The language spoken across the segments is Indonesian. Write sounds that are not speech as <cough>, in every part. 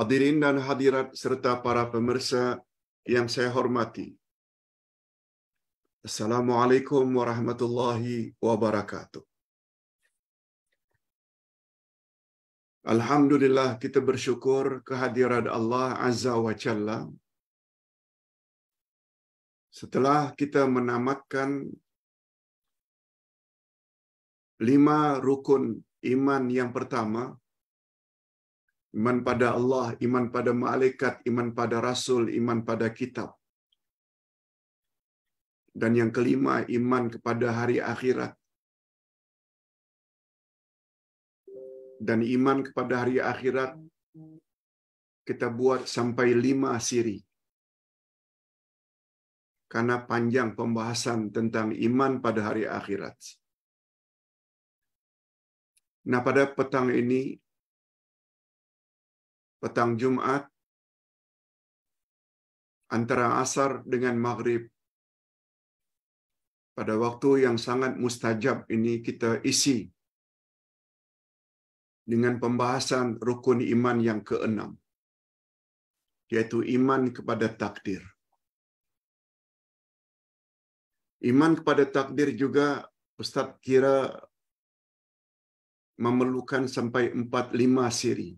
Hadirin dan hadirat serta para pemirsa yang saya hormati. Assalamualaikum warahmatullahi wabarakatuh. Alhamdulillah kita bersyukur kehadiran Allah Azza wa Jalla. Setelah kita menamatkan lima rukun iman yang pertama, iman pada Allah, iman pada malaikat, iman pada rasul, iman pada kitab. Dan yang kelima, iman kepada hari akhirat. Dan iman kepada hari akhirat kita buat sampai lima siri. Karena panjang pembahasan tentang iman pada hari akhirat. Nah, pada petang ini petang Jumat, antara asar dengan maghrib. Pada waktu yang sangat mustajab ini kita isi dengan pembahasan rukun iman yang keenam, yaitu iman kepada takdir. Iman kepada takdir juga Ustaz kira memerlukan sampai 4-5 siri.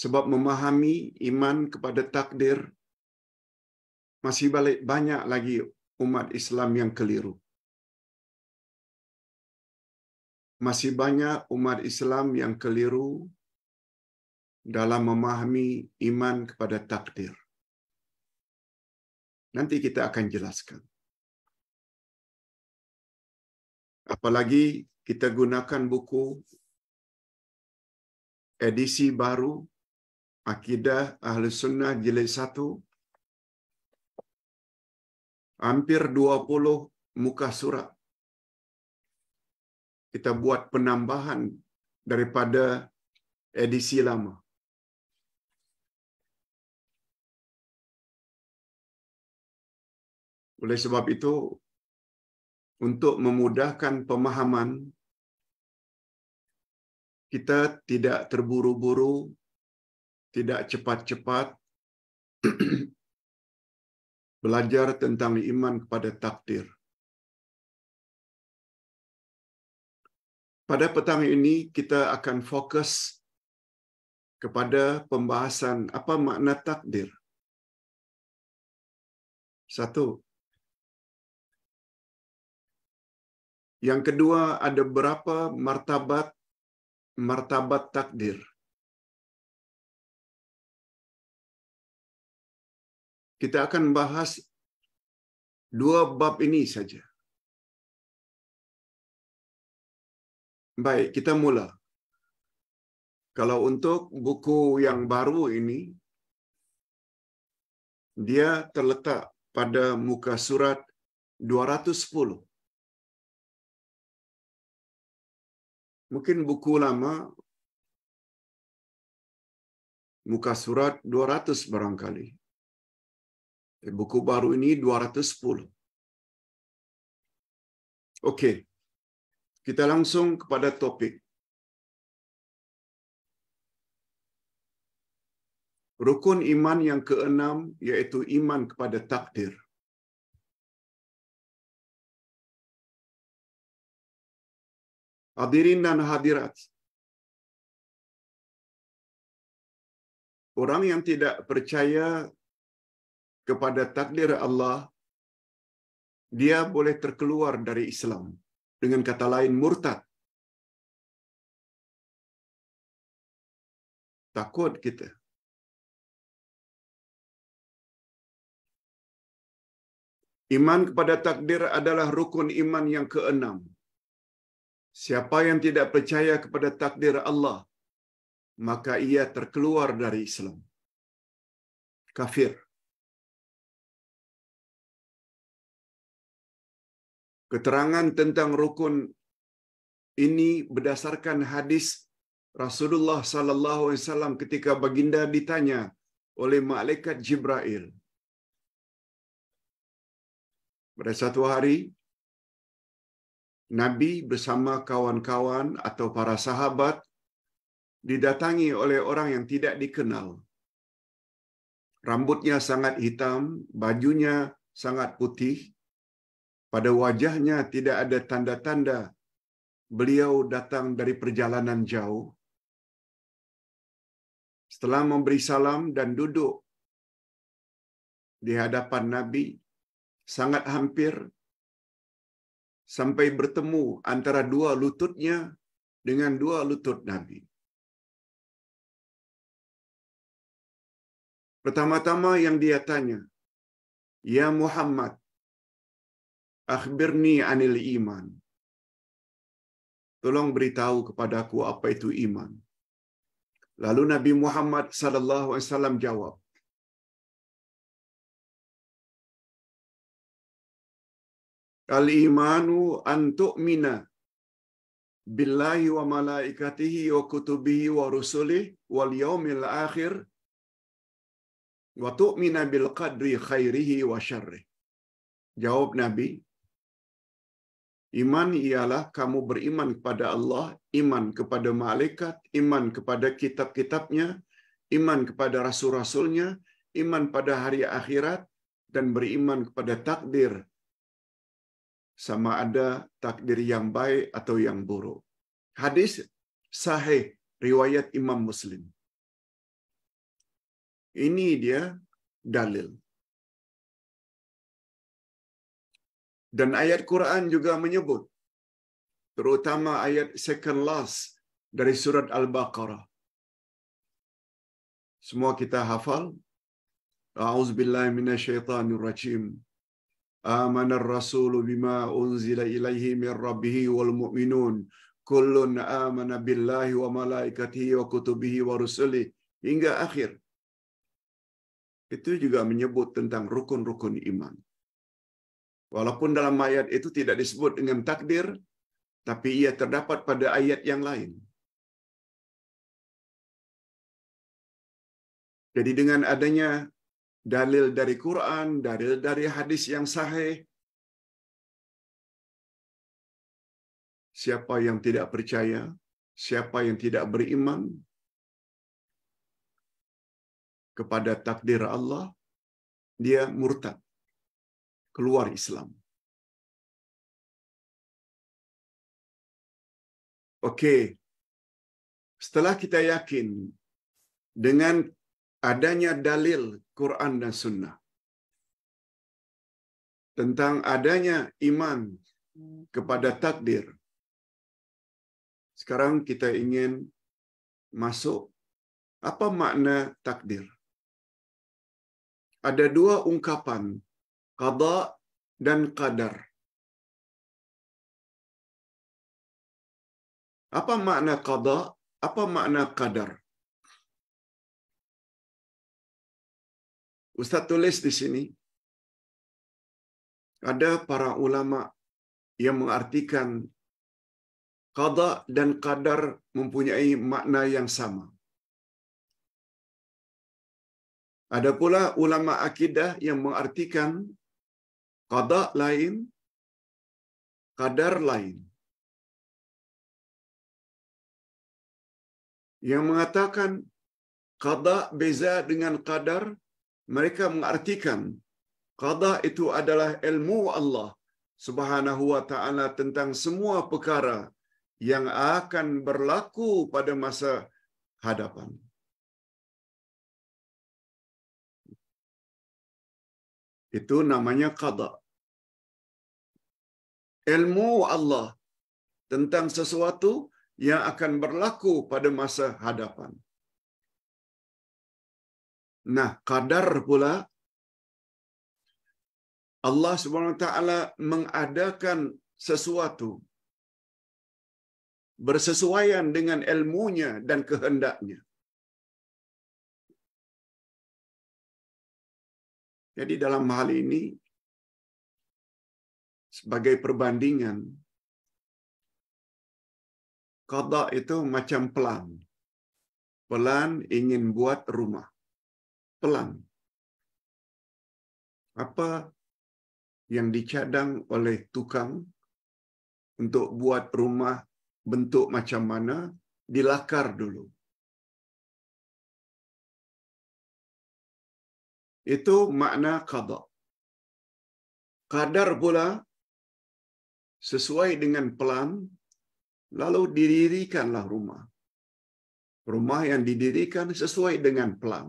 Sebab memahami iman kepada takdir masih banyak lagi umat Islam yang keliru. Masih banyak umat Islam yang keliru dalam memahami iman kepada takdir. Nanti kita akan jelaskan. Apalagi kita gunakan buku edisi baru Akidah Ahli Sunnah Jilid 1, hampir 20 muka surat. Kita buat penambahan daripada edisi lama. Oleh sebab itu, untuk memudahkan pemahaman, kita tidak terburu-buru tidak cepat-cepat <clears throat> belajar tentang iman kepada takdir. Pada petang ini kita akan fokus kepada pembahasan apa makna takdir. Satu. Yang kedua ada berapa martabat martabat takdir. Kita akan bahas dua bab ini saja. Baik, kita mula. Kalau untuk buku yang baru ini, dia terletak pada muka surat 210. Mungkin buku lama muka surat 200 barangkali. Buku baru ini 210. Okey. Kita langsung kepada topik. Rukun iman yang keenam iaitu iman kepada takdir. Hadirin dan hadirat. Orang yang tidak percaya kepada takdir Allah, dia boleh terkeluar dari Islam. Dengan kata lain, murtad. Takut kita. Iman kepada takdir adalah rukun iman yang keenam. Siapa yang tidak percaya kepada takdir Allah, maka ia terkeluar dari Islam. Kafir. Keterangan tentang rukun ini berdasarkan hadis Rasulullah sallallahu alaihi wasallam ketika baginda ditanya oleh malaikat Jibril. Pada satu hari Nabi bersama kawan-kawan atau para sahabat didatangi oleh orang yang tidak dikenal. Rambutnya sangat hitam, bajunya sangat putih, pada wajahnya tidak ada tanda-tanda beliau datang dari perjalanan jauh. Setelah memberi salam dan duduk di hadapan Nabi, sangat hampir sampai bertemu antara dua lututnya dengan dua lutut Nabi. Pertama-tama yang dia tanya, Ya Muhammad, Akhbirni anil iman. Tolong beritahu kepadaku apa itu iman. Lalu Nabi Muhammad sallallahu alaihi wasallam jawab, Al-imanu an tu'mina billahi wa malaikatihi wa kutubihi wa rusulihi wal yaumil akhir wa tu'mina bil qadri khairihi wa syarrihi. Jawab Nabi, Iman ialah kamu beriman kepada Allah, iman kepada malaikat, iman kepada kitab-kitabnya, iman kepada rasul-rasulnya, iman pada hari akhirat, dan beriman kepada takdir. Sama ada takdir yang baik atau yang buruk. Hadis sahih, riwayat Imam Muslim. Ini dia dalil. Dan ayat Quran juga menyebut, terutama ayat second last dari surat Al-Baqarah. Semua kita hafal. A'udzubillahi minasyaitonirrajim. ilaihi min بما wal mu'minun. Kullun amana billahi wa malaikatihi wa kutubihi wa ورسله hingga akhir. Itu juga menyebut tentang rukun-rukun iman. Walaupun dalam ayat itu tidak disebut dengan takdir, tapi ia terdapat pada ayat yang lain. Jadi dengan adanya dalil dari Quran, dalil dari hadis yang sahih, siapa yang tidak percaya, siapa yang tidak beriman kepada takdir Allah, dia murtad keluar Islam. Okey. Setelah kita yakin dengan adanya dalil Quran dan Sunnah tentang adanya iman kepada takdir. Sekarang kita ingin masuk apa makna takdir? Ada dua ungkapan qada dan qadar. Apa makna qada? Apa makna qadar? Ustaz tulis di sini ada para ulama yang mengartikan qada dan qadar mempunyai makna yang sama. Ada pula ulama akidah yang mengartikan Kada lain, kadar lain. Yang mengatakan kada beza dengan kadar, mereka mengartikan kada itu adalah ilmu Allah Subhanahu wa taala tentang semua perkara yang akan berlaku pada masa hadapan. Itu namanya qada ilmu Allah tentang sesuatu yang akan berlaku pada masa hadapan. Nah, kadar pula Allah Subhanahu taala mengadakan sesuatu bersesuaian dengan ilmunya dan kehendaknya. Jadi dalam hal ini sebagai perbandingan, kodok itu macam pelan Pelan ingin buat rumah. pelan Apa yang dicadang oleh tukang untuk buat rumah bentuk macam mana, dilakar dulu. Itu makna kadar. kadar pula sesuai dengan pelan, lalu didirikanlah rumah. Rumah yang didirikan sesuai dengan pelan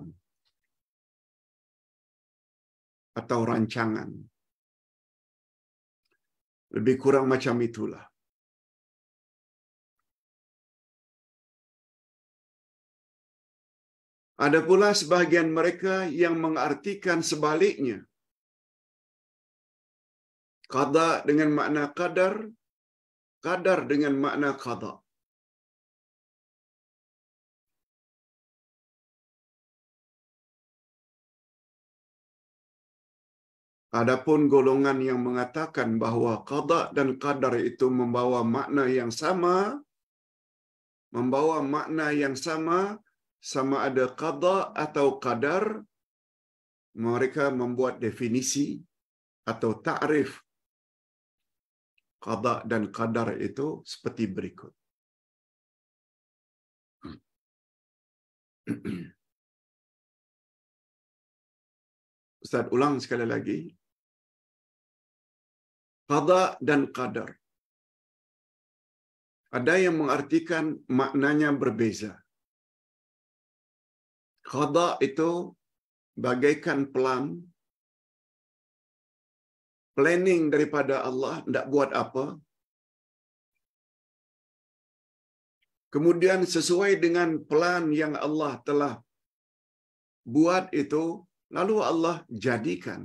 atau rancangan. Lebih kurang macam itulah. Ada pula sebagian mereka yang mengartikan sebaliknya – Kadar dengan makna kadar, kadar dengan makna kada. Adapun golongan yang mengatakan bahwa kada dan kadar itu membawa makna yang sama, membawa makna yang sama, sama ada kada atau kadar, mereka membuat definisi atau ta'rif Qada dan qadar itu seperti berikut. <clears throat> Ustaz ulang sekali lagi. Qada dan qadar. Ada yang mengartikan maknanya berbeza. Qada itu bagaikan pelan planning daripada Allah tidak buat apa. Kemudian sesuai dengan plan yang Allah telah buat itu, lalu Allah jadikan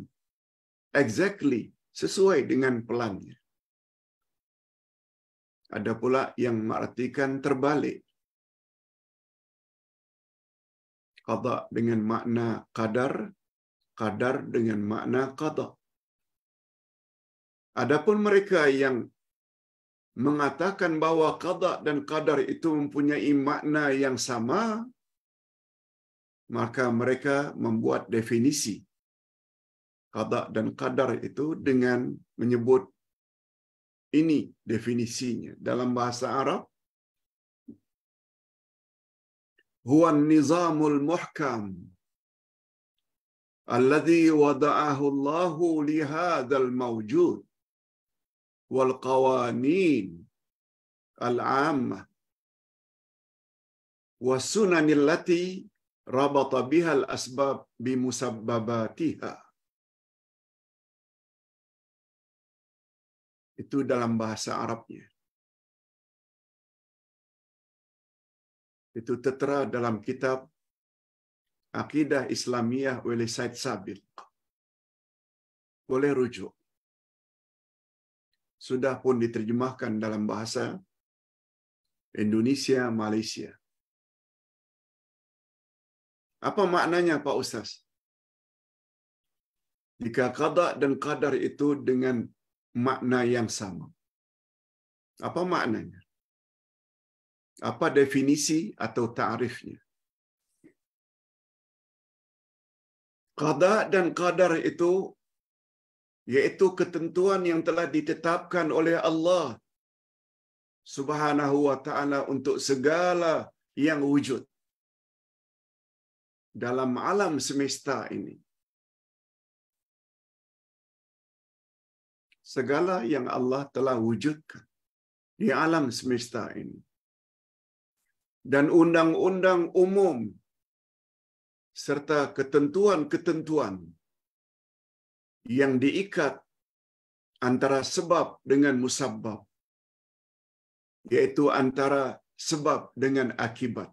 exactly sesuai dengan plannya. Ada pula yang mengartikan terbalik. kata dengan makna kadar, kadar dengan makna kata. Adapun mereka yang mengatakan bahwa qada dan qadar itu mempunyai makna yang sama, maka mereka membuat definisi qada dan qadar itu dengan menyebut ini definisinya dalam bahasa Arab huwa nizamul muhkam alladhi wada'ahu Allahu li mawjud wal qawanin al التي wa sunanil lati rabata bihal asbab Itu dalam bahasa Arabnya. Itu tertera dalam kitab Akidah Islamiyah oleh Said Sabil. Boleh rujuk sudah pun diterjemahkan dalam bahasa Indonesia, Malaysia. Apa maknanya Pak Ustaz? Jika kada dan kadar itu dengan makna yang sama. Apa maknanya? Apa definisi atau ta'rifnya? Kada dan kadar itu yaitu ketentuan yang telah ditetapkan oleh Allah Subhanahu wa taala untuk segala yang wujud dalam alam semesta ini. Segala yang Allah telah wujudkan di alam semesta ini. Dan undang-undang umum serta ketentuan-ketentuan yang diikat antara sebab dengan musabab yaitu antara sebab dengan akibat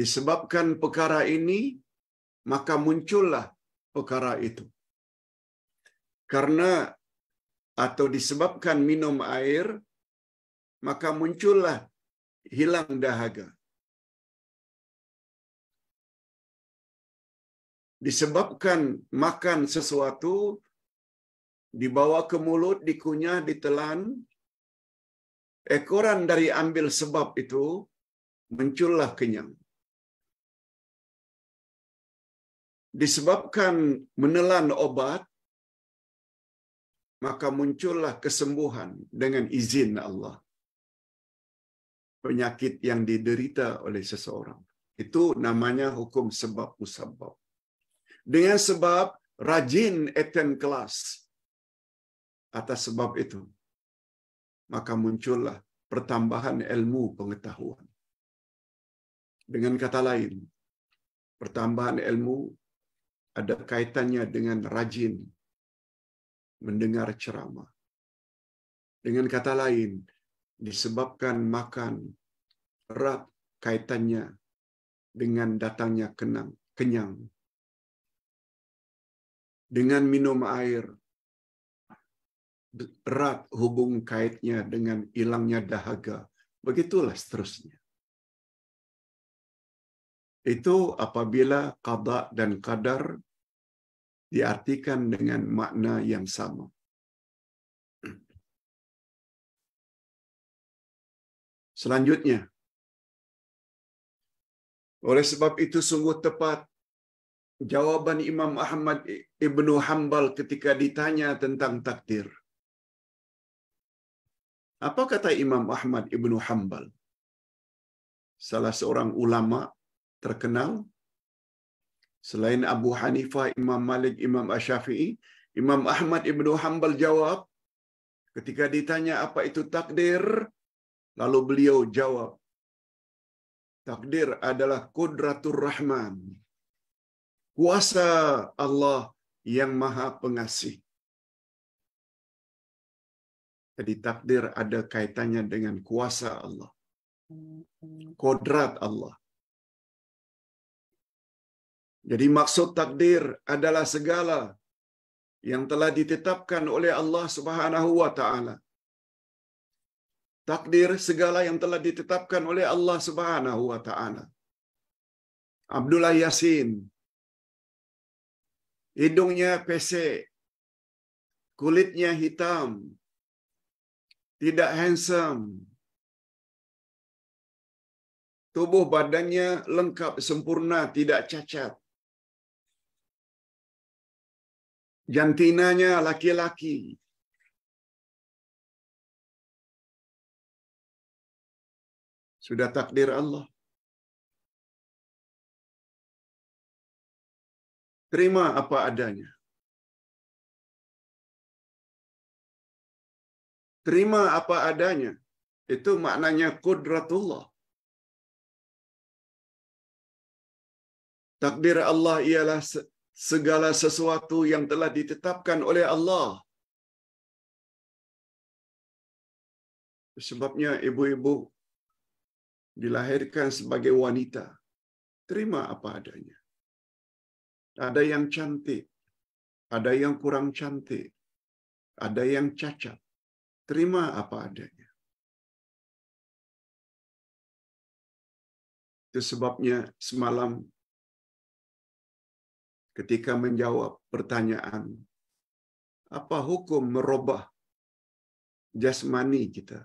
disebabkan perkara ini maka muncullah perkara itu karena atau disebabkan minum air maka muncullah hilang dahaga disebabkan makan sesuatu dibawa ke mulut, dikunyah, ditelan, ekoran dari ambil sebab itu muncullah kenyang. Disebabkan menelan obat, maka muncullah kesembuhan dengan izin Allah. Penyakit yang diderita oleh seseorang. Itu namanya hukum sebab musabab dengan sebab rajin eten kelas. Atas sebab itu, maka muncullah pertambahan ilmu pengetahuan. Dengan kata lain, pertambahan ilmu ada kaitannya dengan rajin mendengar ceramah. Dengan kata lain, disebabkan makan erat kaitannya dengan datangnya kenang, kenyang dengan minum air erat hubung kaitnya dengan hilangnya dahaga. Begitulah seterusnya. Itu apabila qada dan qadar diartikan dengan makna yang sama. Selanjutnya, oleh sebab itu sungguh tepat jawaban Imam Ahmad Ibnu Hambal ketika ditanya tentang takdir. Apa kata Imam Ahmad Ibnu Hambal? Salah seorang ulama terkenal selain Abu Hanifah, Imam Malik, Imam Asy-Syafi'i, Imam Ahmad Ibnu Hambal jawab ketika ditanya apa itu takdir, lalu beliau jawab Takdir adalah kudratur rahman kuasa Allah yang maha pengasih. Jadi takdir ada kaitannya dengan kuasa Allah. Kodrat Allah. Jadi maksud takdir adalah segala yang telah ditetapkan oleh Allah Subhanahu wa taala. Takdir segala yang telah ditetapkan oleh Allah Subhanahu wa taala. Abdullah Yasin hidungnya pesek, kulitnya hitam, tidak handsome, tubuh badannya lengkap sempurna, tidak cacat. Jantinanya laki-laki. Sudah takdir Allah. terima apa adanya. Terima apa adanya. Itu maknanya kudratullah. Takdir Allah ialah segala sesuatu yang telah ditetapkan oleh Allah. Sebabnya ibu-ibu dilahirkan sebagai wanita. Terima apa adanya. Ada yang cantik, ada yang kurang cantik, ada yang cacat. Terima apa adanya. Itu sebabnya semalam ketika menjawab pertanyaan apa hukum merubah jasmani kita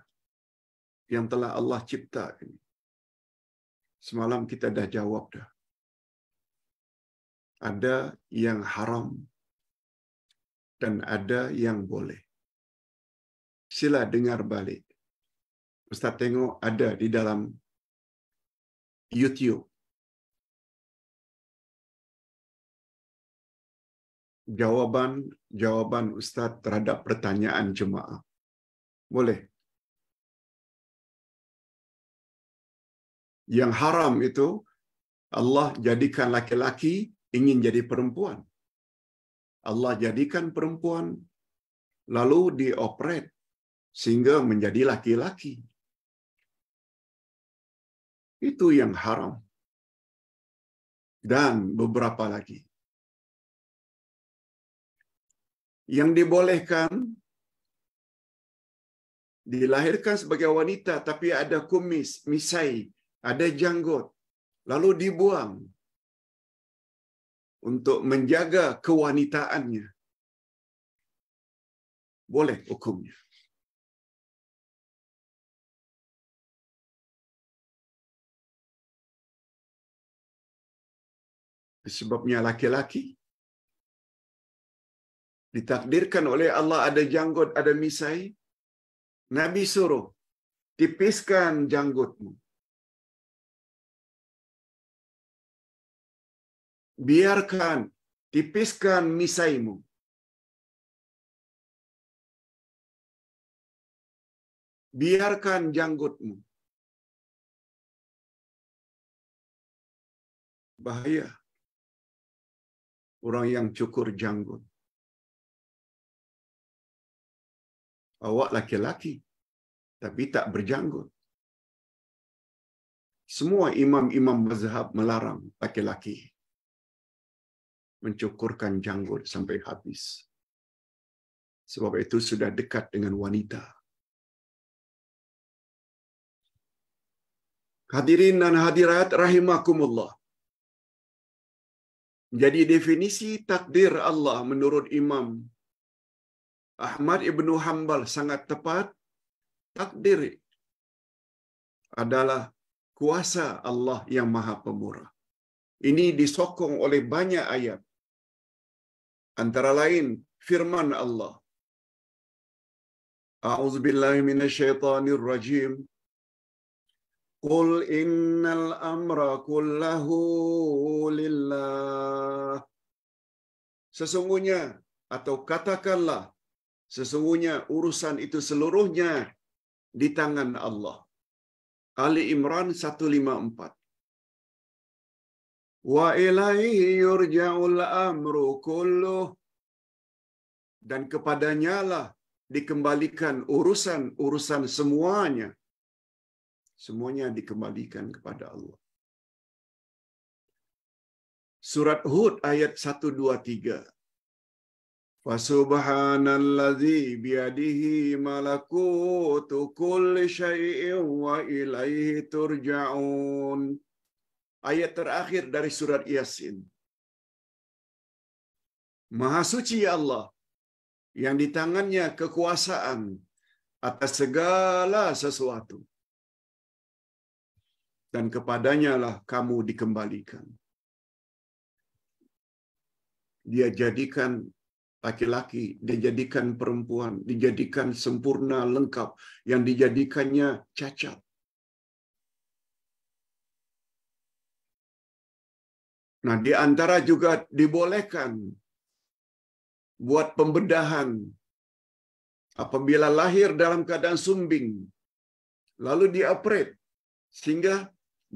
yang telah Allah cipta ini. Semalam kita dah jawab dah. Ada yang haram dan ada yang boleh. Sila dengar balik. Ustaz tengok ada di dalam YouTube. Jawaban jawaban Ustaz terhadap pertanyaan jemaah. Boleh. Yang haram itu Allah jadikan laki-laki ingin jadi perempuan. Allah jadikan perempuan lalu dioperate sehingga menjadi laki-laki. Itu yang haram. Dan beberapa lagi. Yang dibolehkan dilahirkan sebagai wanita tapi ada kumis, misai, ada janggut, lalu dibuang untuk menjaga kewanitaannya, boleh hukumnya. Sebabnya laki-laki ditakdirkan oleh Allah ada janggut, ada misai. Nabi suruh, tipiskan janggutmu. biarkan, tipiskan misaimu. Biarkan janggutmu. Bahaya. Orang yang cukur janggut. Awak laki-laki, tapi tak berjanggut semua imam-imam mazhab melarang laki-laki mencukurkan janggut sampai habis. Sebab itu sudah dekat dengan wanita. Hadirin dan hadirat rahimakumullah. Jadi definisi takdir Allah menurut Imam Ahmad ibnu Hambal sangat tepat. Takdir adalah kuasa Allah yang maha pemurah. Ini disokong oleh banyak ayat. Antara lain firman Allah. A'udzubillahi rajim. Qul innal amra kullahu lillah. Sesungguhnya atau katakanlah sesungguhnya urusan itu seluruhnya di tangan Allah. Ali Imran 154 ilaihi yurja'ul amru كُلُّهُ Dan kepadanya lah dikembalikan urusan-urusan semuanya. Semuanya dikembalikan kepada Allah. Surat Hud ayat 123. Fasubhanalladzi biyadihi malakutu kulli syai'in wa ilaihi turja'un ayat terakhir dari surat Yasin. Maha suci ya Allah yang di tangannya kekuasaan atas segala sesuatu. Dan kepadanya lah kamu dikembalikan. Dia jadikan laki-laki, dijadikan perempuan, dijadikan sempurna lengkap, yang dijadikannya cacat. Nah, di antara juga dibolehkan buat pembedahan apabila lahir dalam keadaan sumbing, lalu diapret sehingga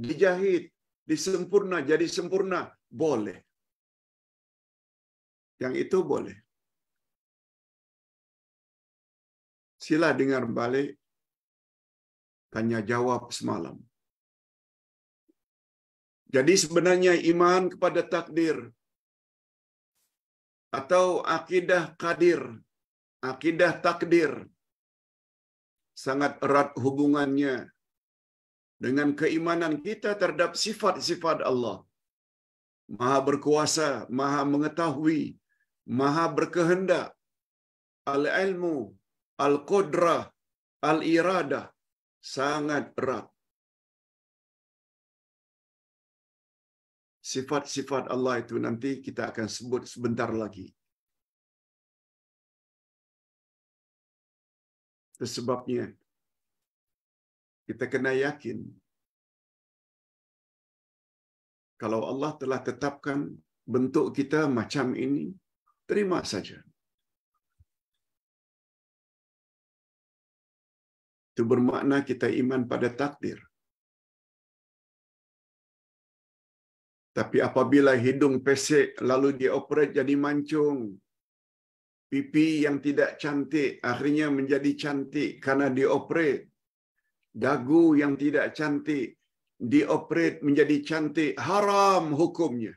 dijahit, disempurna, jadi sempurna, boleh. Yang itu boleh. Sila dengar balik tanya jawab semalam. Jadi sebenarnya iman kepada takdir atau akidah kadir, akidah takdir sangat erat hubungannya dengan keimanan kita terhadap sifat-sifat Allah. Maha berkuasa, maha mengetahui, maha berkehendak. Al-ilmu, al-qudrah, al-iradah sangat erat. sifat-sifat Allah itu nanti kita akan sebut sebentar lagi. Sebabnya kita kena yakin kalau Allah telah tetapkan bentuk kita macam ini, terima saja. Itu bermakna kita iman pada takdir. Tapi apabila hidung pesek lalu operate jadi mancung, pipi yang tidak cantik akhirnya menjadi cantik karena dioperate. Dagu yang tidak cantik dioperate menjadi cantik, haram hukumnya.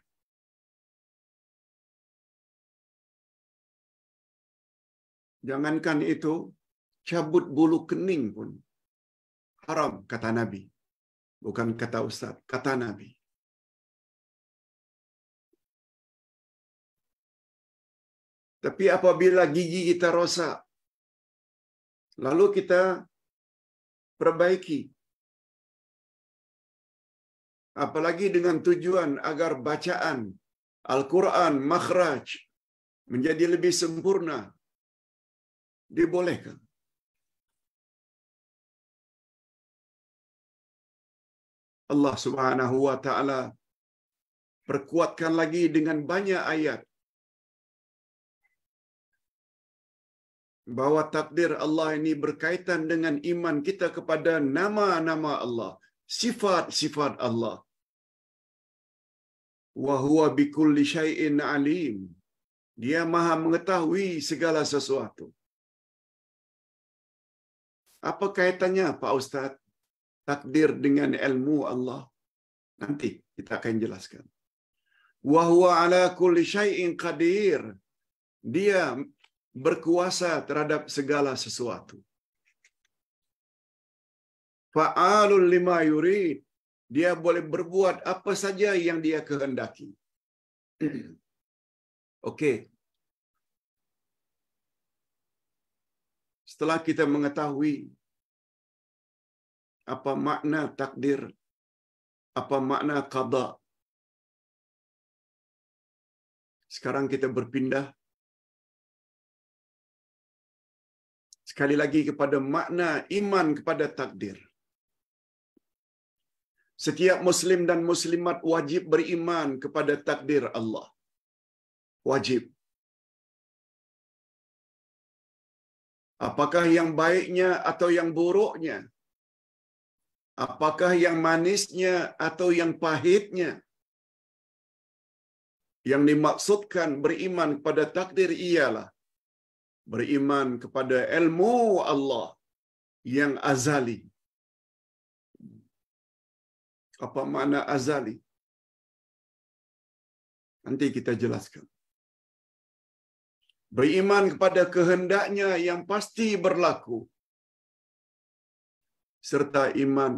Jangankan itu, cabut bulu kening pun haram kata Nabi. Bukan kata Ustaz, kata Nabi. Tapi apabila gigi kita rosak, lalu kita perbaiki. Apalagi dengan tujuan agar bacaan Al-Quran, makhraj, menjadi lebih sempurna, dibolehkan. Allah Subhanahu wa taala perkuatkan lagi dengan banyak ayat bahwa takdir Allah ini berkaitan dengan iman kita kepada nama-nama Allah, sifat-sifat Allah. Wa huwa bikulli syai'in alim. Dia Maha mengetahui segala sesuatu. Apa kaitannya Pak Ustaz? Takdir dengan ilmu Allah. Nanti kita akan jelaskan. Wa huwa ala kulli syai'in qadir. Dia berkuasa terhadap segala sesuatu. Fa'alul lima yurid. Dia boleh berbuat apa saja yang dia kehendaki. <clears throat> Okey. Setelah kita mengetahui apa makna takdir, apa makna qada. Sekarang kita berpindah sekali lagi kepada makna iman kepada takdir. Setiap muslim dan muslimat wajib beriman kepada takdir Allah. Wajib. Apakah yang baiknya atau yang buruknya? Apakah yang manisnya atau yang pahitnya? Yang dimaksudkan beriman kepada takdir ialah beriman kepada ilmu Allah yang azali. Apa makna azali? Nanti kita jelaskan. Beriman kepada kehendaknya yang pasti berlaku serta iman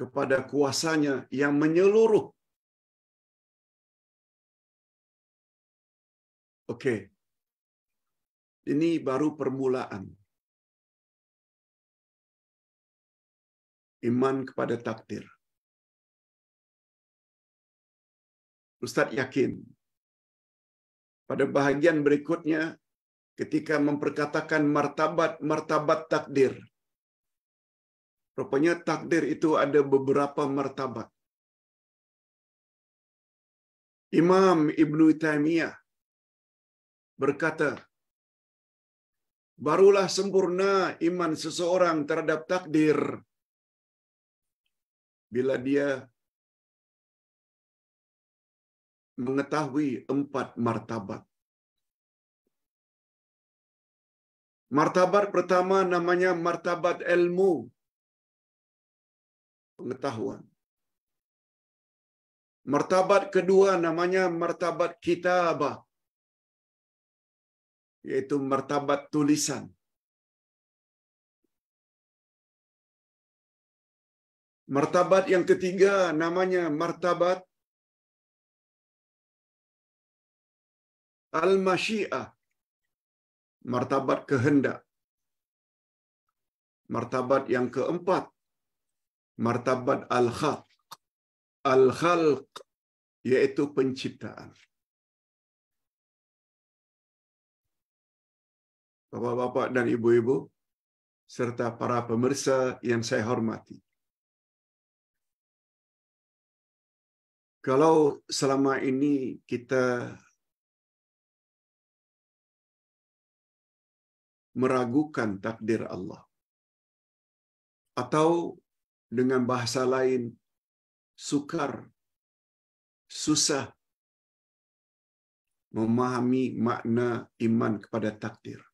kepada kuasanya yang menyeluruh. oke ini baru permulaan. Iman kepada takdir. Ustadz yakin pada bahagian berikutnya ketika memperkatakan martabat-martabat takdir. Rupanya takdir itu ada beberapa martabat. Imam Ibn Taimiyah berkata, Barulah sempurna iman seseorang terhadap takdir bila dia mengetahui empat martabat. Martabat pertama namanya martabat ilmu, pengetahuan. Martabat kedua namanya martabat kitabah, yaitu martabat tulisan. Martabat yang ketiga namanya martabat al-masyiah. Martabat kehendak. Martabat yang keempat martabat al-khalq. Al-khalq yaitu penciptaan. bapak-bapak dan ibu-ibu, serta para pemirsa yang saya hormati. Kalau selama ini kita meragukan takdir Allah, atau dengan bahasa lain, sukar, susah memahami makna iman kepada takdir.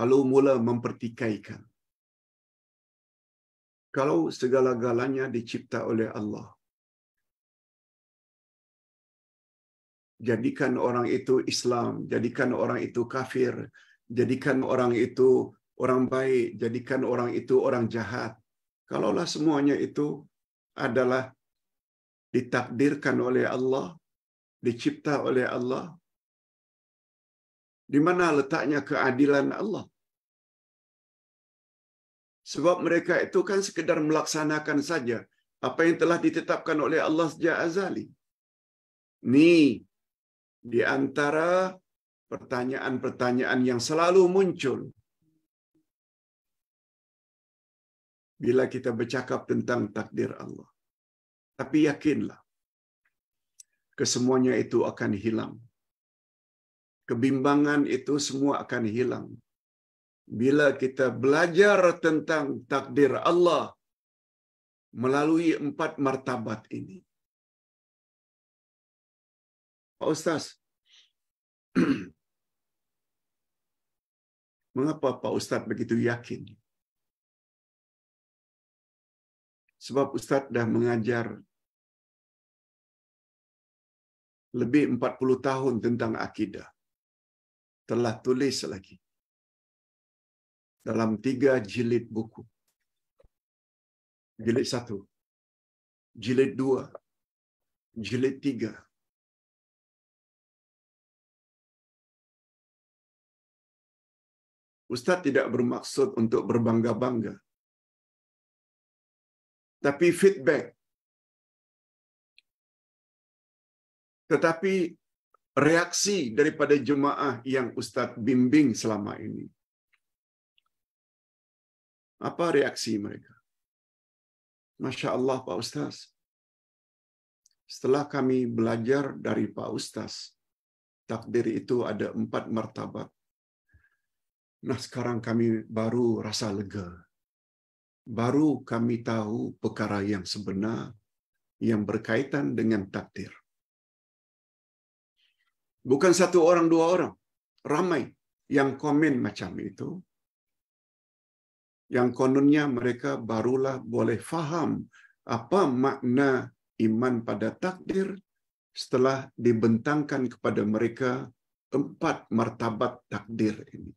lalu mula mempertikaikan. Kalau segala-galanya dicipta oleh Allah, jadikan orang itu Islam, jadikan orang itu kafir, jadikan orang itu orang baik, jadikan orang itu orang jahat. Kalaulah semuanya itu adalah ditakdirkan oleh Allah, dicipta oleh Allah, di mana letaknya keadilan Allah? Sebab mereka itu kan sekedar melaksanakan saja apa yang telah ditetapkan oleh Allah sejak azali. Ini di antara pertanyaan-pertanyaan yang selalu muncul bila kita bercakap tentang takdir Allah. Tapi yakinlah kesemuanya itu akan hilang kebimbangan itu semua akan hilang. Bila kita belajar tentang takdir Allah melalui empat martabat ini. Pak Ustaz, <clears throat> mengapa Pak Ustaz begitu yakin? Sebab Ustaz dah mengajar lebih 40 tahun tentang akidah telah tulis lagi dalam tiga jilid buku. Jilid satu, jilid dua, jilid tiga. Ustaz tidak bermaksud untuk berbangga-bangga. Tapi feedback. Tetapi reaksi daripada jemaah yang Ustadz bimbing selama ini. Apa reaksi mereka? Masya Allah Pak Ustaz. Setelah kami belajar dari Pak Ustaz, takdir itu ada empat martabat. Nah sekarang kami baru rasa lega. Baru kami tahu perkara yang sebenar yang berkaitan dengan takdir. Bukan satu orang, dua orang. Ramai yang komen macam itu. Yang kononnya mereka barulah boleh faham apa makna iman pada takdir setelah dibentangkan kepada mereka empat martabat takdir ini.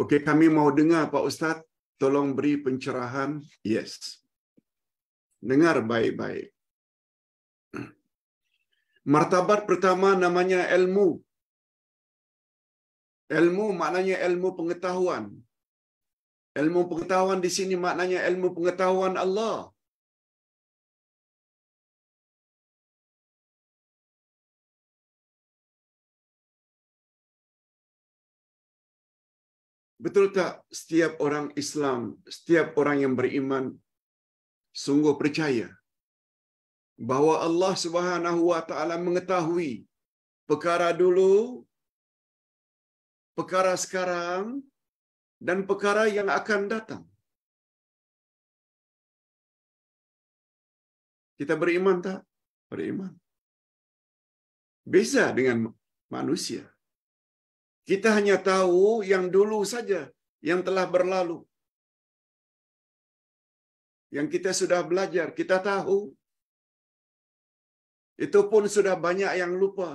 oke kami mau dengar Pak Ustaz tolong beri pencerahan. Yes. Dengar baik-baik. <clears throat> Martabat pertama namanya ilmu. Ilmu maknanya ilmu pengetahuan. Ilmu pengetahuan di sini maknanya ilmu pengetahuan Allah. Betul tak setiap orang Islam, setiap orang yang beriman sungguh percaya bahawa Allah Subhanahu Wa Taala mengetahui perkara dulu, perkara sekarang dan perkara yang akan datang. Kita beriman tak? Beriman. Beza dengan manusia. Kita hanya tahu yang dulu saja, yang telah berlalu. Yang kita sudah belajar, kita tahu. Itu pun sudah banyak yang lupa.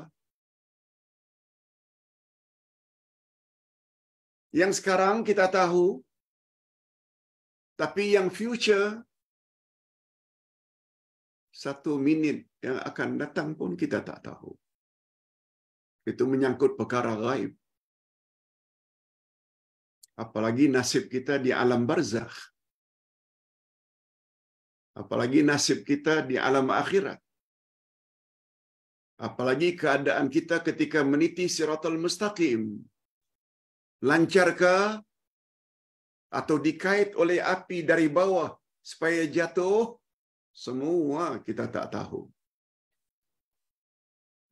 Yang sekarang kita tahu, tapi yang future satu minit yang akan datang pun kita tak tahu. Itu menyangkut perkara gaib apalagi nasib kita di alam barzakh apalagi nasib kita di alam akhirat. Apalagi keadaan kita ketika meniti Siratul mustaqim. Lancarkah atau dikait oleh api dari bawah supaya jatuh? Semua kita tak tahu.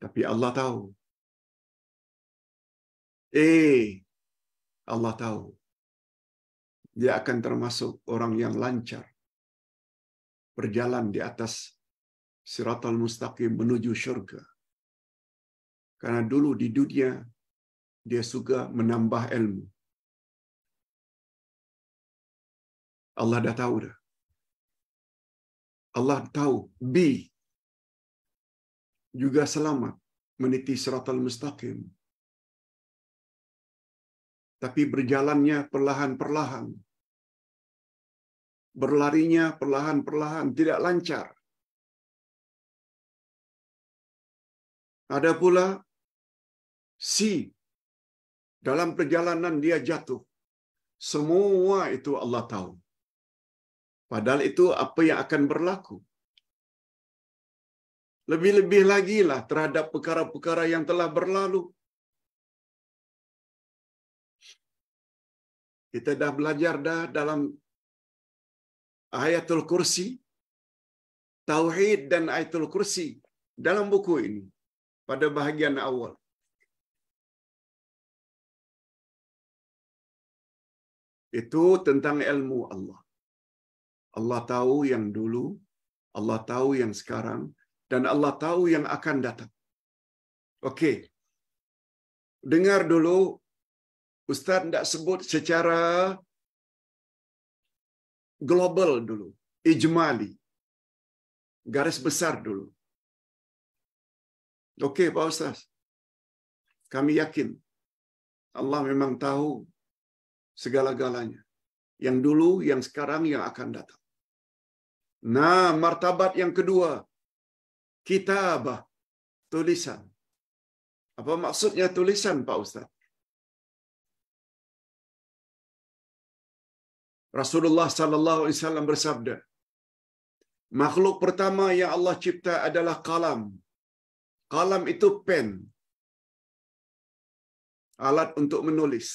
Tapi Allah tahu. Eh, Allah tahu. Dia akan termasuk orang yang lancar. Berjalan di atas siratal mustaqim menuju syurga. Karena dulu di dunia, dia suka menambah ilmu. Allah dah tahu dah. Allah tahu B juga selamat meniti siratal mustaqim tapi berjalannya perlahan-perlahan. Berlarinya perlahan-perlahan, tidak lancar. Ada pula si dalam perjalanan dia jatuh. Semua itu Allah tahu. Padahal itu apa yang akan berlaku. Lebih-lebih lagi lah terhadap perkara-perkara yang telah berlalu. Kita dah belajar dah dalam ayatul kursi, tauhid dan ayatul kursi dalam buku ini pada bahagian awal. Itu tentang ilmu Allah. Allah tahu yang dulu, Allah tahu yang sekarang, dan Allah tahu yang akan datang. Oke, Dengar dulu Ustaz tidak sebut secara global dulu, ijmali. Garis besar dulu. Oke Pak Ustaz. Kami yakin Allah memang tahu segala-galanya. Yang dulu, yang sekarang, yang akan datang. Nah, martabat yang kedua. Kitabah. Tulisan. Apa maksudnya tulisan Pak Ustaz? Rasulullah sallallahu alaihi wasallam bersabda, makhluk pertama yang Allah cipta adalah kalam. Kalam itu pen. Alat untuk menulis.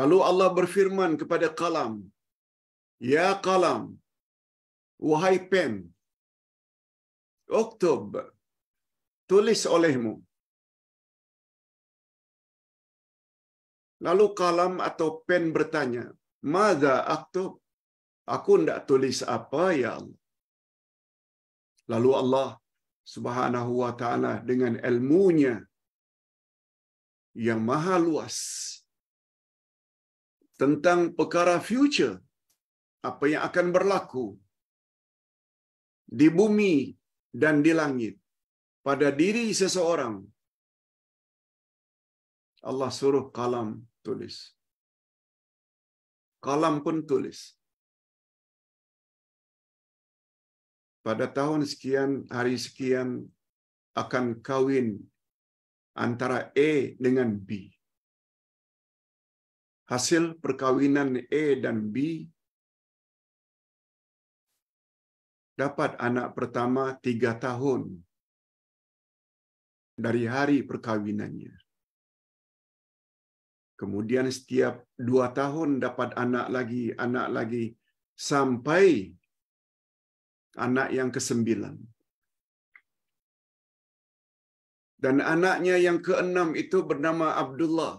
Lalu Allah berfirman kepada kalam, "Ya kalam, wahai pen, oktub, tulis olehmu." Lalu kalam atau pen bertanya, Mada aktub? Aku tidak tulis apa ya Lalu Allah subhanahu wa ta'ala dengan ilmunya yang maha luas tentang perkara future, apa yang akan berlaku di bumi dan di langit pada diri seseorang. Allah suruh kalam tulis. Kolam pun tulis. Pada tahun sekian, hari sekian akan kawin antara E dengan B. Hasil perkawinan E dan B dapat anak pertama tiga tahun dari hari perkawinannya kemudian setiap dua tahun dapat anak lagi, anak lagi, sampai anak yang kesembilan. Dan anaknya yang keenam itu bernama Abdullah.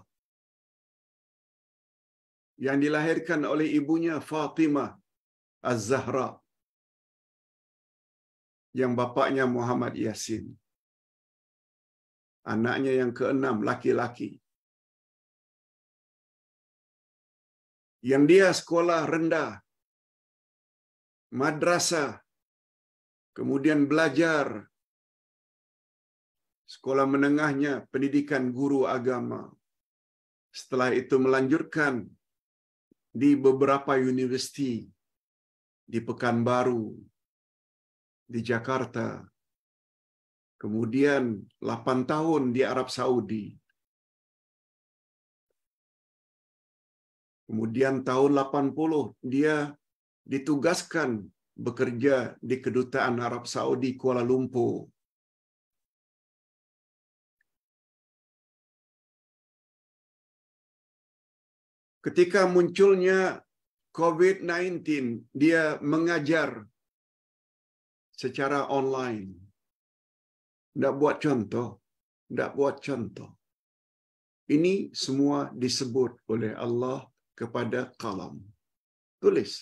Yang dilahirkan oleh ibunya Fatimah Az-Zahra. Yang bapaknya Muhammad Yasin. Anaknya yang keenam, laki-laki yang dia sekolah rendah, madrasah, kemudian belajar sekolah menengahnya pendidikan guru agama. Setelah itu melanjutkan di beberapa universiti di Pekanbaru, di Jakarta. Kemudian 8 tahun di Arab Saudi. Kemudian tahun 80 dia ditugaskan bekerja di kedutaan Arab Saudi Kuala Lumpur. Ketika munculnya COVID-19, dia mengajar secara online. Tidak buat contoh. Tidak buat contoh. Ini semua disebut oleh Allah kepada kalam. Tulis.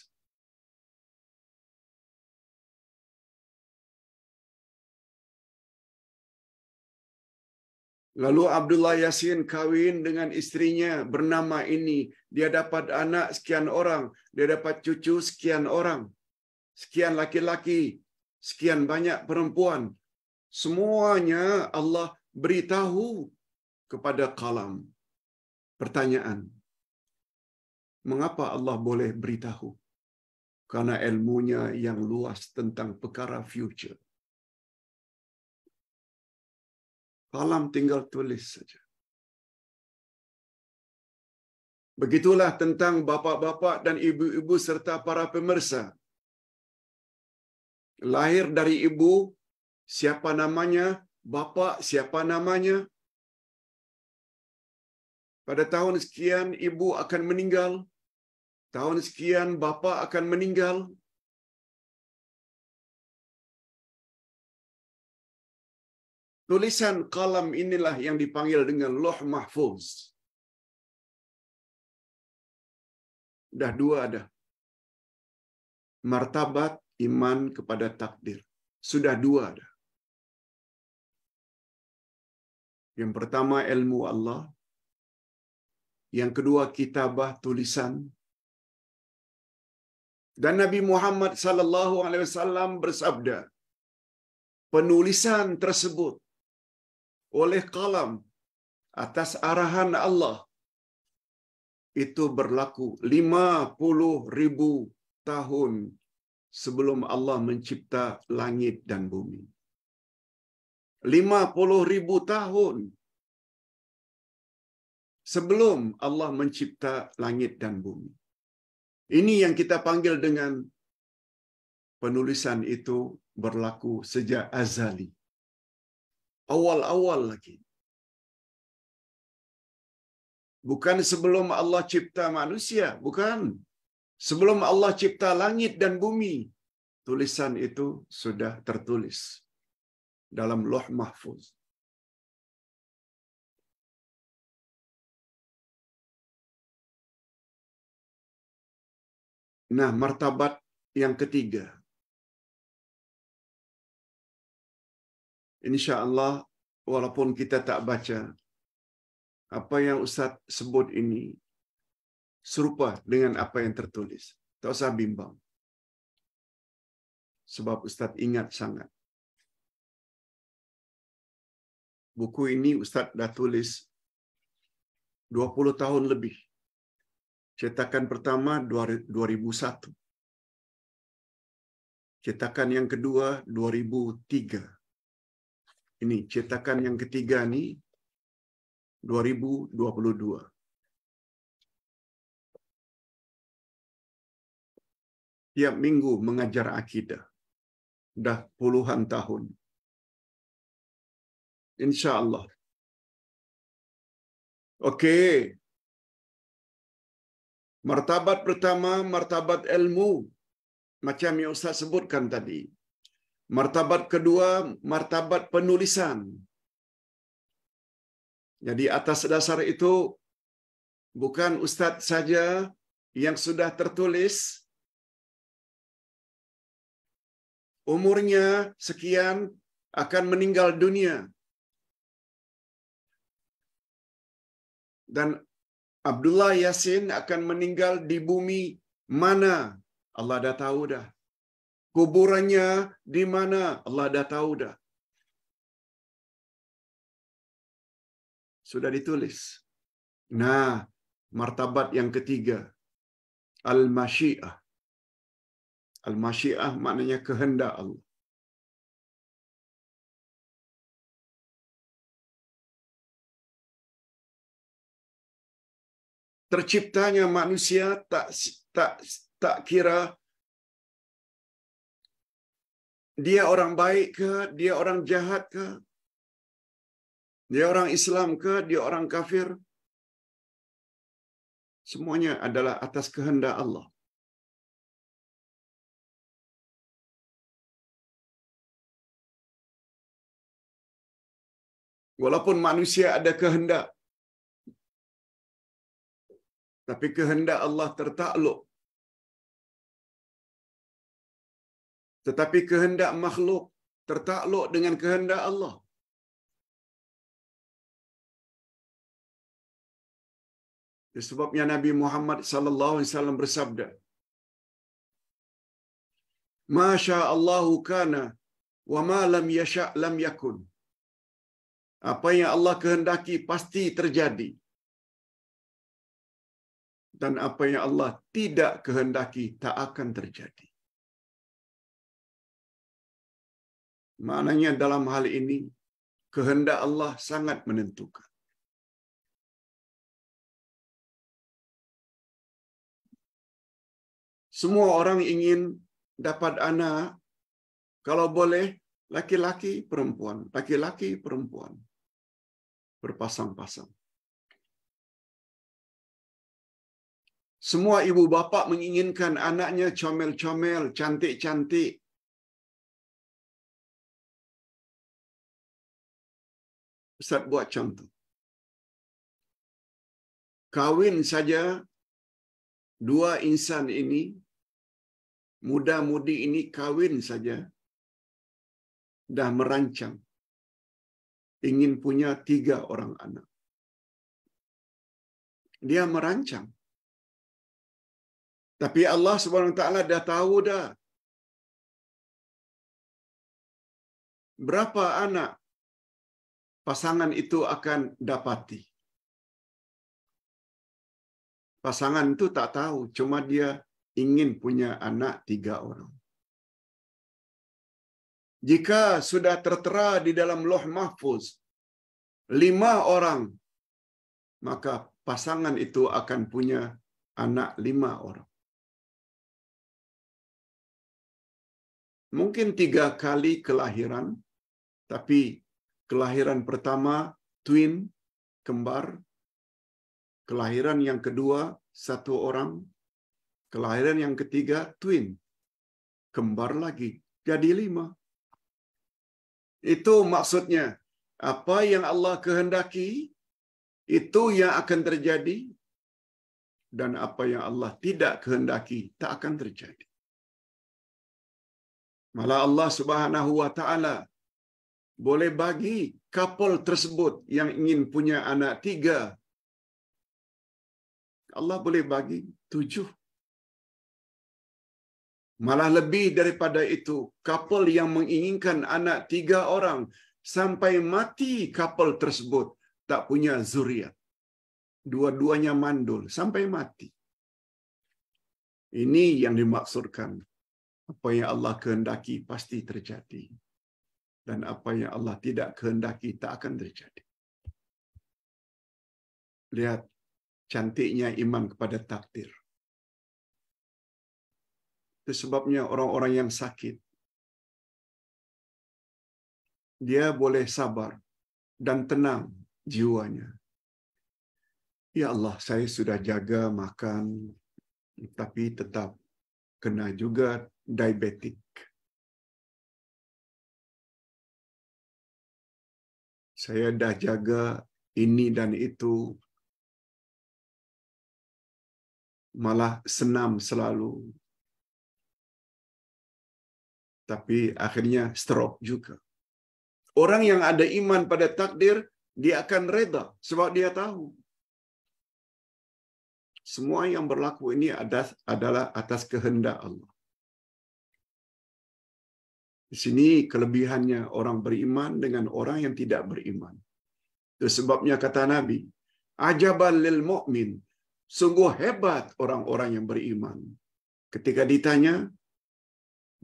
Lalu Abdullah Yasin kawin dengan istrinya bernama ini. Dia dapat anak sekian orang. Dia dapat cucu sekian orang. Sekian laki-laki. Sekian banyak perempuan. Semuanya Allah beritahu kepada kalam. Pertanyaan, Mengapa Allah boleh beritahu? Karena ilmunya yang luas tentang perkara future. Kalam tinggal tulis saja. Begitulah tentang bapak-bapak dan ibu-ibu serta para pemirsa. Lahir dari ibu, siapa namanya, bapak siapa namanya. Pada tahun sekian ibu akan meninggal, tahun sekian bapak akan meninggal. Tulisan kalam inilah yang dipanggil dengan loh mahfuz. Dah dua ada. Martabat iman kepada takdir. Sudah dua ada. Yang pertama ilmu Allah. Yang kedua kitabah tulisan dan Nabi Muhammad sallallahu alaihi wasallam bersabda penulisan tersebut oleh kalam atas arahan Allah itu berlaku 50,000 tahun sebelum Allah mencipta langit dan bumi. 50,000 tahun sebelum Allah mencipta langit dan bumi. Ini yang kita panggil dengan penulisan itu berlaku sejak azali. Awal-awal lagi. Bukan sebelum Allah cipta manusia, bukan. Sebelum Allah cipta langit dan bumi, tulisan itu sudah tertulis dalam loh mahfuz. Nah, martabat yang ketiga. Insya Allah, walaupun kita tak baca, apa yang Ustaz sebut ini serupa dengan apa yang tertulis. Tak usah bimbang. Sebab Ustaz ingat sangat. Buku ini Ustaz dah tulis 20 tahun lebih Cetakan pertama 2001. Cetakan yang kedua 2003. Ini cetakan yang ketiga nih 2022. Tiap minggu mengajar akidah. Dah puluhan tahun. Insya Allah. okay. Martabat pertama, martabat ilmu. Macam yang Ustaz sebutkan tadi. Martabat kedua, martabat penulisan. Jadi atas dasar itu, bukan Ustaz saja yang sudah tertulis, umurnya sekian akan meninggal dunia. Dan Abdullah Yasin akan meninggal di bumi mana? Allah dah tahu dah. Kuburannya di mana? Allah dah tahu dah. Sudah ditulis. Nah, martabat yang ketiga. Al-Masyiah. Al-Masyiah maknanya kehendak Allah. terciptanya manusia tak tak tak kira dia orang baik ke, dia orang jahat ke, dia orang Islam ke, dia orang kafir. Semuanya adalah atas kehendak Allah. Walaupun manusia ada kehendak, tapi kehendak Allah tertakluk. Tetapi kehendak makhluk tertakluk dengan kehendak Allah. Sebabnya Nabi Muhammad sallallahu alaihi wasallam bersabda, "Ma Allah kana wa ma lam yasha lam yakun." Apa yang Allah kehendaki pasti terjadi. dan apa yang Allah tidak kehendaki tak akan terjadi. Maknanya dalam hal ini kehendak Allah sangat menentukan. Semua orang ingin dapat anak, kalau boleh laki-laki perempuan, laki-laki perempuan berpasang-pasang. Semua ibu bapak menginginkan anaknya comel-comel, cantik-cantik. Ustaz buat contoh. Kawin saja dua insan ini, muda-mudi ini kawin saja, dah merancang. Ingin punya tiga orang anak. Dia merancang. Tapi Allah Subhanahu taala dah tahu dah. Berapa anak pasangan itu akan dapati? Pasangan itu tak tahu, cuma dia ingin punya anak tiga orang. Jika sudah tertera di dalam loh mahfuz, lima orang, maka pasangan itu akan punya anak lima orang. mungkin tiga kali kelahiran, tapi kelahiran pertama twin, kembar, kelahiran yang kedua satu orang, kelahiran yang ketiga twin, kembar lagi, jadi lima. Itu maksudnya apa yang Allah kehendaki itu yang akan terjadi dan apa yang Allah tidak kehendaki tak akan terjadi. Malah Allah Subhanahu wa taala boleh bagi couple tersebut yang ingin punya anak tiga. Allah boleh bagi tujuh. Malah lebih daripada itu, couple yang menginginkan anak tiga orang sampai mati couple tersebut tak punya zuriat. Dua-duanya mandul sampai mati. Ini yang dimaksudkan apa yang Allah kehendaki pasti terjadi. Dan apa yang Allah tidak kehendaki tak akan terjadi. Lihat cantiknya iman kepada takdir. Itu sebabnya orang-orang yang sakit, dia boleh sabar dan tenang jiwanya. Ya Allah, saya sudah jaga makan, tapi tetap kena juga diabetik. Saya dah jaga ini dan itu. Malah senam selalu. Tapi akhirnya stroke juga. Orang yang ada iman pada takdir, dia akan reda. Sebab dia tahu semua yang berlaku ini adalah atas kehendak Allah. Di sini kelebihannya orang beriman dengan orang yang tidak beriman. Itu sebabnya kata Nabi, ajabal lil mu'min, sungguh hebat orang-orang yang beriman. Ketika ditanya,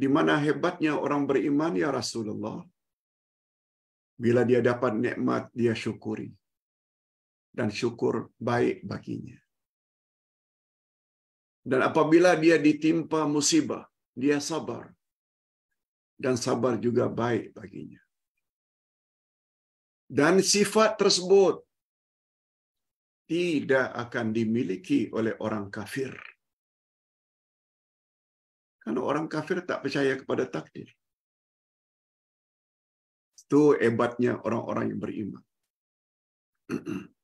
di mana hebatnya orang beriman ya Rasulullah? Bila dia dapat nikmat, dia syukuri. Dan syukur baik baginya. Dan apabila dia ditimpa musibah, dia sabar. Dan sabar juga baik baginya. Dan sifat tersebut tidak akan dimiliki oleh orang kafir. Karena orang kafir tak percaya kepada takdir. Itu hebatnya orang-orang yang beriman. <clears throat>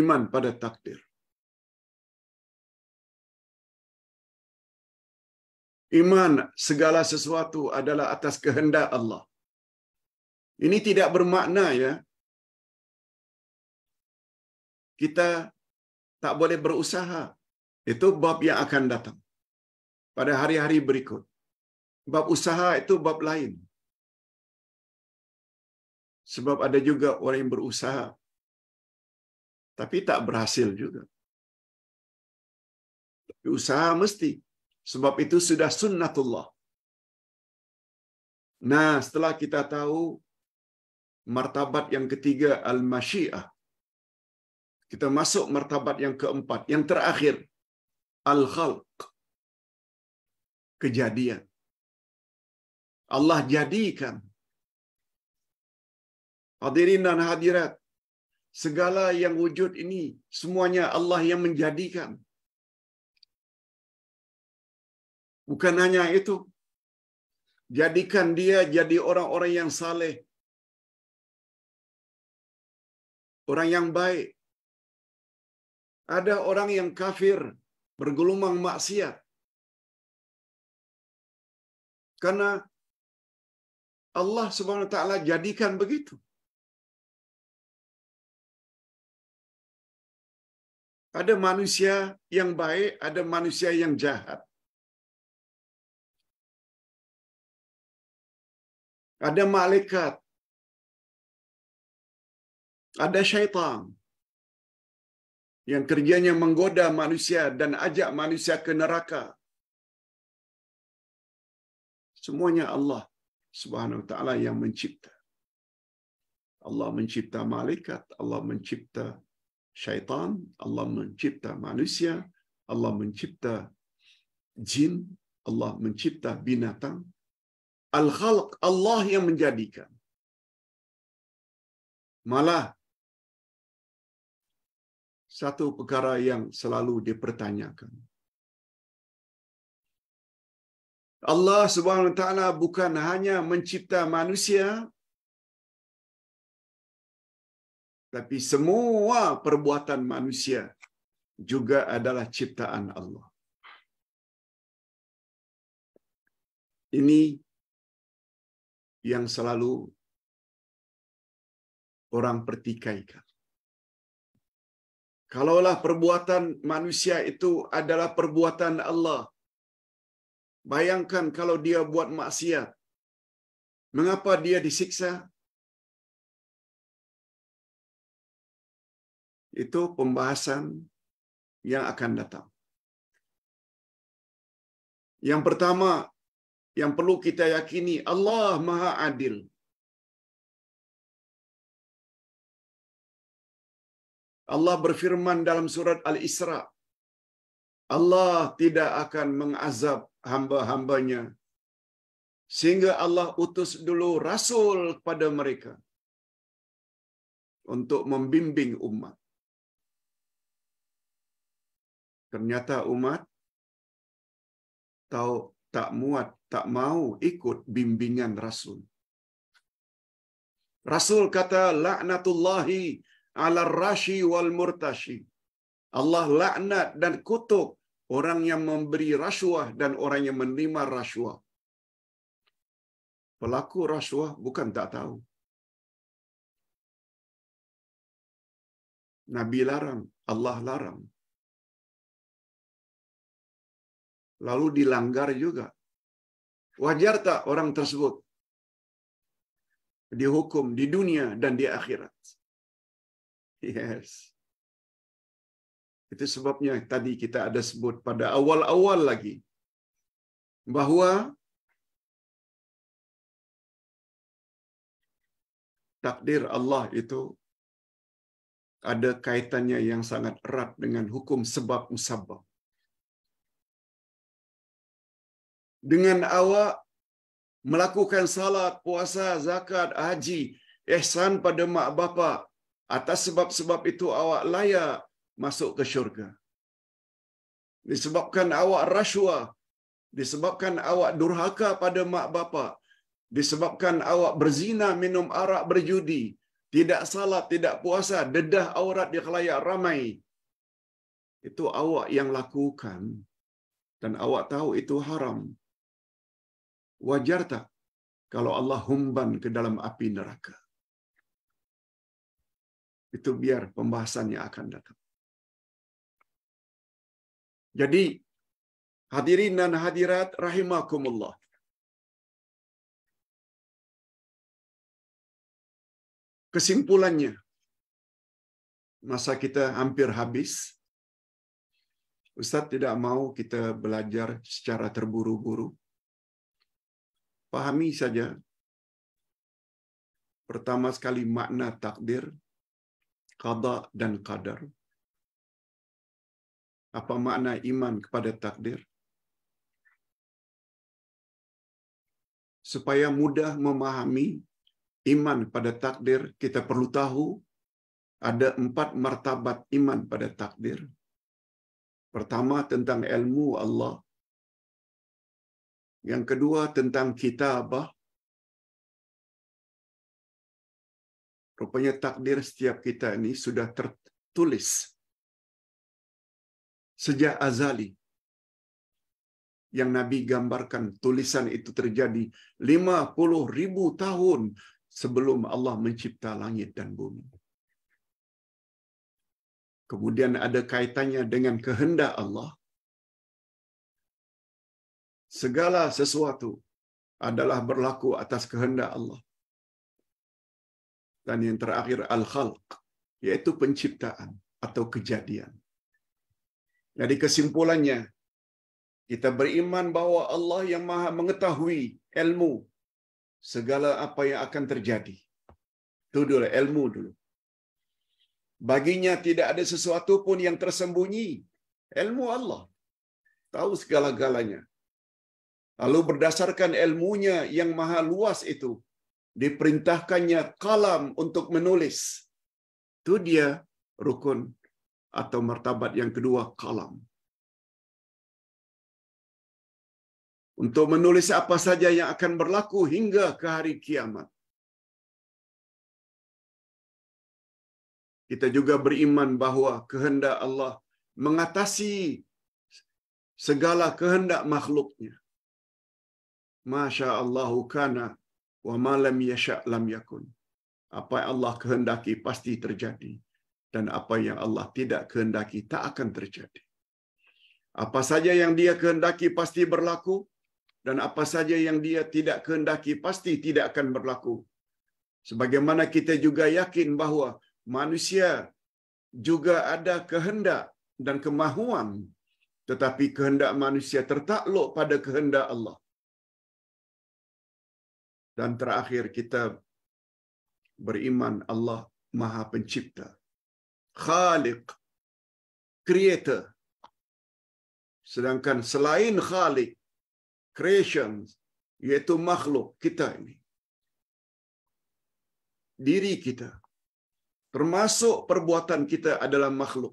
iman pada takdir. Iman segala sesuatu adalah atas kehendak Allah. Ini tidak bermakna ya kita tak boleh berusaha. Itu bab yang akan datang pada hari-hari berikut. Bab usaha itu bab lain. Sebab ada juga orang yang berusaha tapi tak berhasil juga. Tapi usaha mesti, sebab itu sudah sunnatullah. Nah, setelah kita tahu martabat yang ketiga al-masyiah, kita masuk martabat yang keempat, yang terakhir al-khalq, kejadian. Allah jadikan. Hadirin dan hadirat, Segala yang wujud ini semuanya Allah yang menjadikan. Bukan hanya itu. Jadikan dia jadi orang-orang yang saleh. Orang yang baik. Ada orang yang kafir, bergelumang maksiat. Karena Allah Subhanahu wa taala jadikan begitu. Ada manusia yang baik, ada manusia yang jahat. Ada malaikat. Ada syaitan yang kerjanya menggoda manusia dan ajak manusia ke neraka. Semuanya Allah Subhanahu wa taala yang mencipta. Allah mencipta malaikat, Allah mencipta syaitan, Allah mencipta manusia, Allah mencipta jin, Allah mencipta binatang. Al-Khalq, Allah yang menjadikan. Malah, satu perkara yang selalu dipertanyakan. Allah Subhanahu wa taala bukan hanya mencipta manusia Tapi semua perbuatan manusia juga adalah ciptaan Allah. Ini yang selalu orang pertikaikan. Kalaulah perbuatan manusia itu adalah perbuatan Allah. Bayangkan kalau dia buat maksiat. Mengapa dia disiksa? itu pembahasan yang akan datang. Yang pertama yang perlu kita yakini Allah Maha Adil. Allah berfirman dalam surat Al-Isra. Allah tidak akan mengazab hamba-hambanya sehingga Allah utus dulu rasul kepada mereka untuk membimbing umat. Ternyata umat tahu tak muat, tak mau ikut bimbingan Rasul. Rasul kata laknatullahi ala rashi wal murtashi. Allah laknat dan kutuk orang yang memberi rasuah dan orang yang menerima rasuah. Pelaku rasuah bukan tak tahu. Nabi larang, Allah larang. lalu dilanggar juga. Wajar tak orang tersebut dihukum di dunia dan di akhirat? Yes. Itu sebabnya tadi kita ada sebut pada awal-awal lagi bahwa takdir Allah itu ada kaitannya yang sangat erat dengan hukum sebab musabab. dengan awak melakukan salat, puasa, zakat, haji, ihsan pada mak bapa. Atas sebab-sebab itu awak layak masuk ke syurga. Disebabkan awak rasuah, disebabkan awak durhaka pada mak bapa, disebabkan awak berzina, minum arak, berjudi, tidak salat, tidak puasa, dedah aurat di khalayak ramai. Itu awak yang lakukan dan awak tahu itu haram wajar tak kalau Allah humban ke dalam api neraka? Itu biar pembahasannya akan datang. Jadi hadirin dan hadirat rahimakumullah. Kesimpulannya, masa kita hampir habis. Ustadz tidak mau kita belajar secara terburu-buru Pahami saja. Pertama sekali makna takdir, qada dan qadar. Apa makna iman kepada takdir? Supaya mudah memahami iman pada takdir, kita perlu tahu ada empat martabat iman pada takdir. Pertama tentang ilmu Allah. Yang kedua tentang kitabah. Rupanya takdir setiap kita ini sudah tertulis sejak azali. Yang Nabi gambarkan tulisan itu terjadi 50 ribu tahun sebelum Allah mencipta langit dan bumi. Kemudian ada kaitannya dengan kehendak Allah segala sesuatu adalah berlaku atas kehendak Allah. Dan yang terakhir al-khalq, yaitu penciptaan atau kejadian. Jadi kesimpulannya, kita beriman bahwa Allah yang maha mengetahui ilmu segala apa yang akan terjadi. Itu dulu, ilmu dulu. Baginya tidak ada sesuatu pun yang tersembunyi. Ilmu Allah. Tahu segala-galanya. Lalu berdasarkan ilmunya yang maha luas itu, diperintahkannya kalam untuk menulis. Itu dia rukun atau martabat yang kedua, kalam. Untuk menulis apa saja yang akan berlaku hingga ke hari kiamat. Kita juga beriman bahwa kehendak Allah mengatasi segala kehendak makhluknya. Masya sya'allahu kana wa ma lam yasha' lam yakun. Apa yang Allah kehendaki pasti terjadi dan apa yang Allah tidak kehendaki tak akan terjadi. Apa saja yang dia kehendaki pasti berlaku dan apa saja yang dia tidak kehendaki pasti tidak akan berlaku. Sebagaimana kita juga yakin bahawa manusia juga ada kehendak dan kemahuan tetapi kehendak manusia tertakluk pada kehendak Allah dan terakhir kita beriman Allah Maha Pencipta. Khaliq, Creator. Sedangkan selain Khaliq, Creation, iaitu makhluk kita ini. Diri kita. Termasuk perbuatan kita adalah makhluk.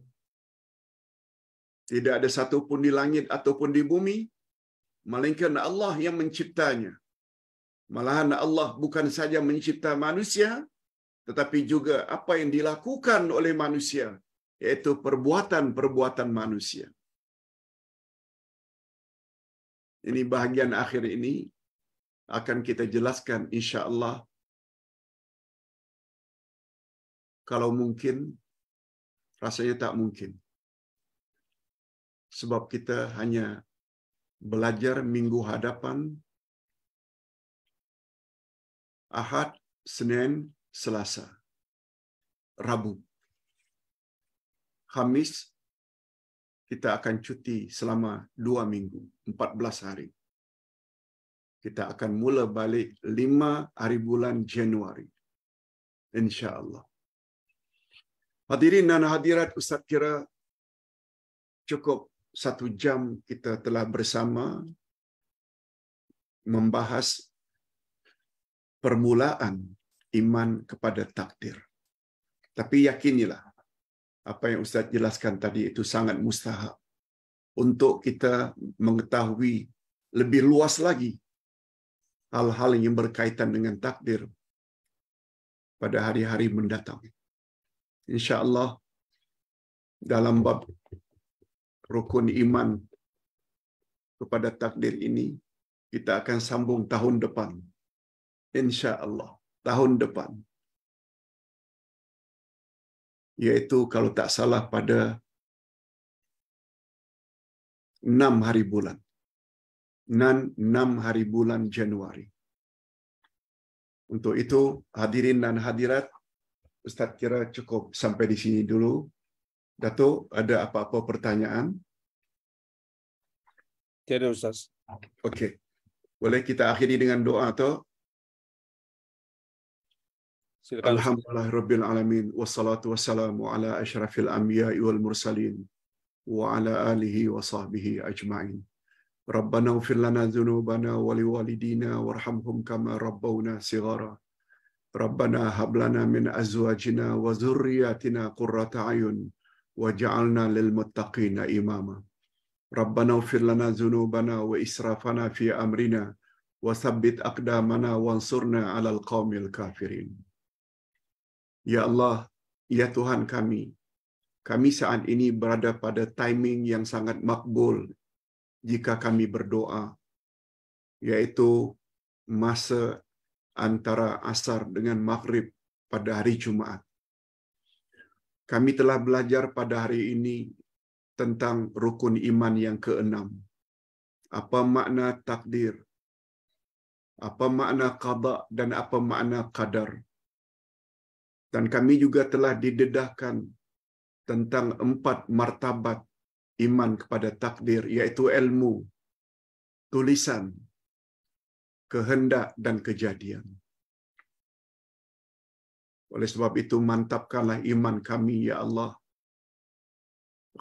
Tidak ada satu pun di langit ataupun di bumi, melainkan Allah yang menciptanya. Malahan Allah bukan saja mencipta manusia, tetapi juga apa yang dilakukan oleh manusia, yaitu perbuatan-perbuatan manusia. Ini bahagian akhir ini akan kita jelaskan insya Allah. Kalau mungkin, rasanya tak mungkin. Sebab kita hanya belajar minggu hadapan Ahad, Senin, Selasa, Rabu. Khamis, kita akan cuti selama dua minggu, 14 hari. Kita akan mula balik lima hari bulan Januari. InsyaAllah. Hadirin dan hadirat Ustaz Kira, cukup satu jam kita telah bersama membahas permulaan iman kepada takdir. Tapi yakinilah, apa yang Ustaz jelaskan tadi itu sangat mustahak untuk kita mengetahui lebih luas lagi hal-hal yang berkaitan dengan takdir pada hari-hari mendatang. Insya Allah dalam bab rukun iman kepada takdir ini kita akan sambung tahun depan insya Allah tahun depan. Yaitu kalau tak salah pada enam hari bulan. enam hari bulan Januari. Untuk itu, hadirin dan hadirat, Ustaz kira cukup sampai di sini dulu. Datuk, ada apa-apa pertanyaan? Tidak Ustaz. Okey. Boleh kita akhiri dengan doa atau الحمد لله رب العالمين والصلاة والسلام على أشرف الأنبياء والمرسلين وعلى آله وصحبه أجمعين ربنا اغفر لنا ذنوبنا ولوالدينا وارحمهم كما ربونا صغارا ربنا هب لنا من أزواجنا وذرياتنا قرة أعين وجعلنا للمتقين إماما ربنا اغفر لنا ذنوبنا وإسرافنا في أمرنا وثبت أقدامنا وانصرنا على القوم الكافرين Ya Allah, ya Tuhan kami, kami saat ini berada pada timing yang sangat makbul jika kami berdoa, yaitu masa antara asar dengan maghrib pada hari Jumaat. Kami telah belajar pada hari ini tentang rukun iman yang keenam. Apa makna takdir? Apa makna qada dan apa makna qadar? Dan kami juga telah didedahkan tentang empat martabat iman kepada takdir, yaitu ilmu, tulisan, kehendak dan kejadian. Oleh sebab itu mantapkanlah iman kami ya Allah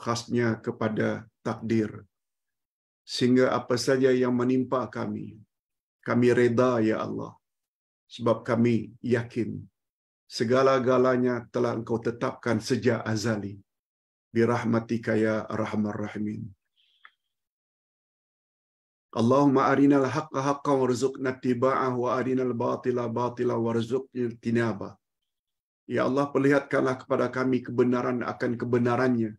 khasnya kepada takdir sehingga apa saja yang menimpa kami kami reda ya Allah sebab kami yakin segala-galanya telah engkau tetapkan sejak azali. Birahmatika ya rahmar rahimin. Allahumma arinal haqqa haqqa warzuqna tiba'ah wa arinal batila batila warzuqna tinaba. Ya Allah, perlihatkanlah kepada kami kebenaran akan kebenarannya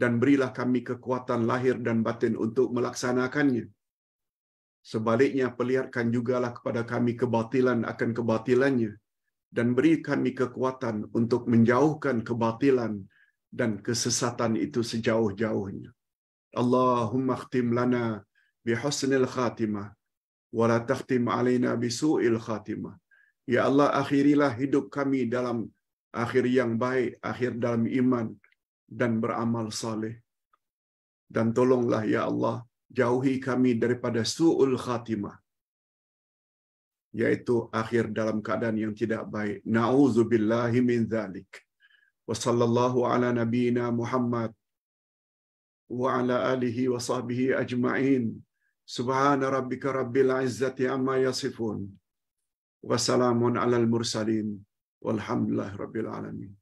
dan berilah kami kekuatan lahir dan batin untuk melaksanakannya. Sebaliknya, perlihatkan jugalah kepada kami kebatilan akan kebatilannya dan beri kami kekuatan untuk menjauhkan kebatilan dan kesesatan itu sejauh-jauhnya. Allahumma khtim lana bihusnil khatimah wa la takhtim alaina bisu'il khatimah. Ya Allah, akhirilah hidup kami dalam akhir yang baik, akhir dalam iman dan beramal saleh. Dan tolonglah ya Allah, jauhi kami daripada su'ul khatimah yaitu akhir dalam keadaan yang tidak baik. Nauzubillahi min dzalik. Wa sallallahu ala nabiyyina Muhammad wa ala alihi wa sahbihi ajma'in. Subhana rabbika rabbil izzati amma yasifun. Wa salamun ala al mursalin. Walhamdulillah rabbil alamin.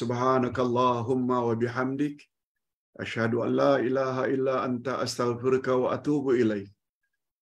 Subhanakallahumma wa bihamdik. Ashhadu an la ilaha illa anta astaghfiruka wa atubu ilaik.